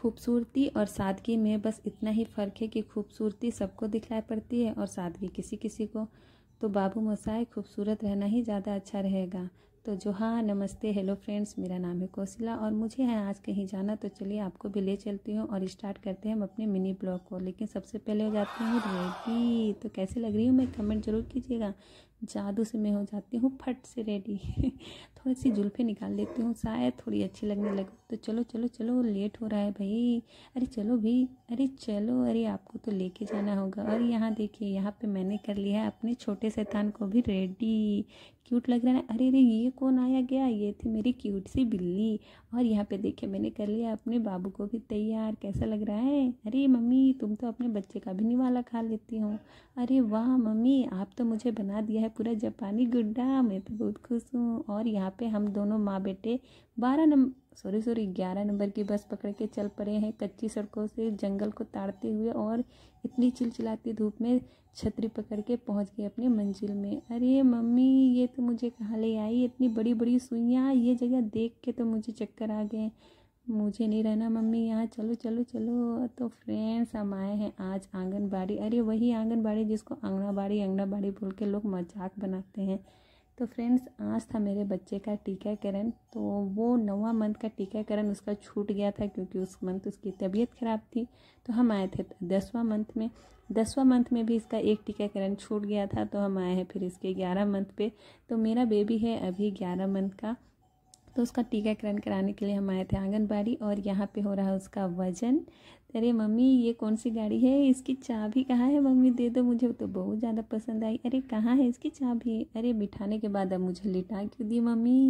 खूबसूरती और सादगी में बस इतना ही फ़र्क है कि खूबसूरती सबको दिखलाई पड़ती है और सादगी किसी किसी को तो बाबू मसाए खूबसूरत रहना ही ज़्यादा अच्छा रहेगा तो जो हाँ नमस्ते हेलो फ्रेंड्स मेरा नाम है कौशिला और मुझे है आज कहीं जाना तो चलिए आपको भी ले चलती हूँ और स्टार्ट करते हैं हम अपने मिनी ब्लॉग को लेकिन सबसे पहले हो जाती हूँ रेडी तो कैसे लग रही हूँ मैं कमेंट ज़रूर कीजिएगा जादू से मैं हो जाती हूँ फट से रेडी थोड़ी सी जुल्फे निकाल लेती हूँ शायद थोड़ी अच्छी लगने लगे तो चलो चलो चलो लेट हो रहा है भाई अरे चलो भी अरे चलो अरे आपको तो लेके जाना होगा और यहाँ देखिए यहाँ पे मैंने कर लिया है अपने छोटे सैतान को भी रेडी क्यूट लग रहा है अरे अरे ये कौन आया गया ये थी मेरी क्यूट सी बिल्ली और यहाँ पे देखिए मैंने कर लिया अपने बाबू को भी तैयार कैसा लग रहा है अरे मम्मी तुम तो अपने बच्चे का भी निवाला खा लेती हो अरे वाह मम्मी आप तो मुझे बना दिया है पूरा जापानी गुड्डा मैं तो बहुत खुश हूँ और यहाँ पे हम दोनों माँ बेटे बारह नंबर सॉरी सॉरी ग्यारह नंबर की बस पकड़ के चल पड़े हैं कच्ची सड़कों से जंगल को ताड़ते हुए और इतनी चिलचिलाती धूप में छतरी पकड़ के पहुँच गए अपनी मंजिल में अरे मम्मी ये तो मुझे कहाँ ले आई इतनी बड़ी बड़ी सुइयाँ ये जगह देख के तो मुझे चक्कर आ गए मुझे नहीं रहना मम्मी यहाँ चलो चलो चलो तो फ्रेंड्स हम आए हैं आज आंगनबाड़ी अरे वही आंगनबाड़ी जिसको आंगनाबाड़ी आंगनाबाड़ी बोल के लोग मजाक बनाते हैं तो फ्रेंड्स आज था मेरे बच्चे का टीकाकरण तो वो नवा मंथ का टीकाकरण उसका छूट गया था क्योंकि उस मंथ उसकी तबीयत ख़राब थी तो हम आए थे दसवा मंथ में दसवा मंथ में भी इसका एक टीकाकरण छूट गया था तो हम आए हैं फिर इसके ग्यारह मंथ पे तो मेरा बेबी है अभी ग्यारह मंथ का तो उसका टीकाकरण कराने के लिए हम आए थे आंगनबाड़ी और यहाँ पे हो रहा है उसका वजन अरे मम्मी ये कौन सी गाड़ी है इसकी चाबी कहाँ है मम्मी दे दो मुझे तो बहुत ज़्यादा पसंद आई अरे कहाँ है इसकी चाबी अरे बिठाने के बाद अब मुझे लिटा क्यों दी मम्मी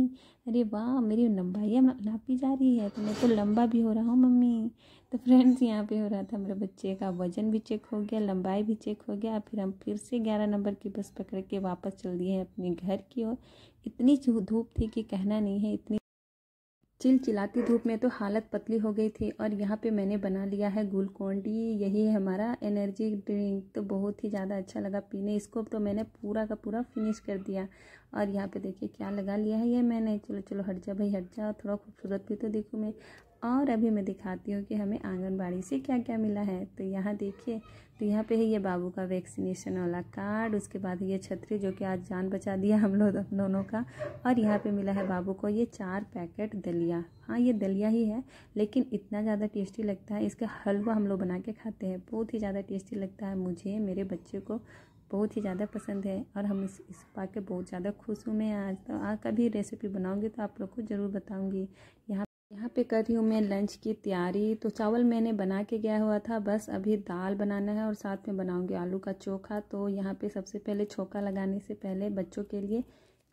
अरे वाह मेरी लंबाइयाँ नापी जा रही है तो मैं तो लंबा भी हो रहा हूँ मम्मी तो फ्रेंड्स यहाँ पे हो रहा था मेरे बच्चे का वजन भी चेक हो गया लंबाई भी चेक हो गया फिर हम फिर से ग्यारह नंबर की बस पकड़ के वापस चल दिए हैं अपने घर की ओर इतनी धूप थी कि कहना नहीं है इतनी चिलचिलाती धूप में तो हालत पतली हो गई थी और यहाँ पे मैंने बना लिया है गुलकोंडी यही है हमारा एनर्जी ड्रिंक तो बहुत ही ज़्यादा अच्छा लगा पीने इसको तो मैंने पूरा का पूरा फिनिश कर दिया और यहाँ पे देखिए क्या लगा लिया है ये मैंने चलो चलो हट जा भाई हट जा थोड़ा खूबसूरत भी तो देखूँ मैं और अभी मैं दिखाती हूँ कि हमें आंगनबाड़ी से क्या क्या मिला है तो यहाँ देखिए तो यहाँ पे है ये बाबू का वैक्सीनेशन वाला कार्ड उसके बाद ये छतरी जो कि आज जान बचा दिया हम लोग दोनों का और यहाँ पे मिला है बाबू को ये चार पैकेट दलिया हाँ ये दलिया ही है लेकिन इतना ज़्यादा टेस्टी लगता है इसका हलवा हम लोग बना के खाते हैं बहुत ही ज़्यादा टेस्टी लगता है मुझे मेरे बच्चे को बहुत ही ज़्यादा पसंद है और हम इस इस पा के बहुत ज़्यादा खुश हूँ मैं आज तो आज कभी रेसिपी बनाऊँगी तो आप लोग को ज़रूर बताऊँगी यहाँ यहाँ पे कर रही हूँ मैं लंच की तैयारी तो चावल मैंने बना के गया हुआ था बस अभी दाल बनाना है और साथ में बनाऊंगी आलू का चोखा तो यहाँ पे सबसे पहले चोखा लगाने से पहले बच्चों के लिए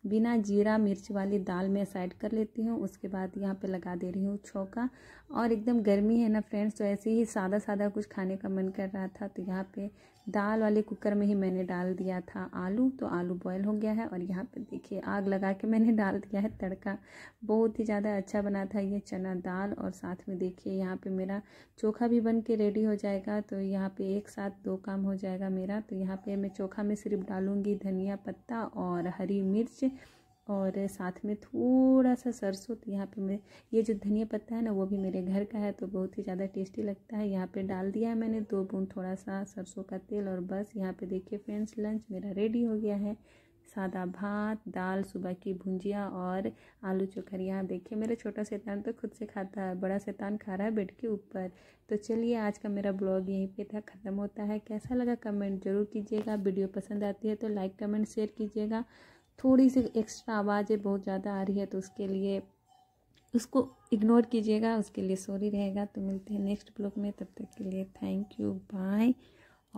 बिना जीरा मिर्च वाली दाल में साइड कर लेती हूँ उसके बाद यहाँ पे लगा दे रही हूँ छौका और एकदम गर्मी है ना फ्रेंड्स तो ऐसे ही सादा सादा कुछ खाने का मन कर रहा था तो यहाँ पे दाल वाले कुकर में ही मैंने डाल दिया था आलू तो आलू बॉयल हो गया है और यहाँ पे देखिए आग लगा के मैंने डाल दिया है तड़का बहुत ही ज़्यादा अच्छा बना था ये चना दाल और साथ में देखिए यहाँ पे मेरा चोखा भी बन के रेडी हो जाएगा तो यहाँ पे एक साथ दो काम हो जाएगा मेरा तो यहाँ पे मैं चोखा में सिर्फ डालूँगी धनिया पत्ता और हरी मिर्च से और साथ में थोड़ा सा सरसों तो यहाँ पे मैं ये जो धनिया पत्ता है ना वो भी मेरे घर का है तो बहुत ही ज़्यादा टेस्टी लगता है यहाँ पे डाल दिया है मैंने दो बूंद थोड़ा सा सरसों का तेल और बस यहाँ पे देखिए फ्रेंड्स लंच मेरा रेडी हो गया है सादा भात दाल सुबह की भुंजिया और आलू चोखर यहाँ देखिए मेरा छोटा शैतान तो खुद से खाता है बड़ा शैतान खा रहा है बेड के ऊपर तो चलिए आज का मेरा ब्लॉग यहीं पे था ख़त्म होता है कैसा लगा कमेंट ज़रूर कीजिएगा वीडियो पसंद आती है तो लाइक कमेंट शेयर कीजिएगा थोड़ी सी एक्स्ट्रा आवाज़ें बहुत ज़्यादा आ रही है तो उसके लिए उसको इग्नोर कीजिएगा उसके लिए सॉरी रहेगा तो मिलते हैं नेक्स्ट ब्लॉग में तब तक के लिए थैंक यू बाय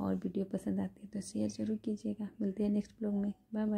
और वीडियो पसंद आती है तो शेयर ज़रूर कीजिएगा मिलते हैं नेक्स्ट ब्लॉग में बाय बाय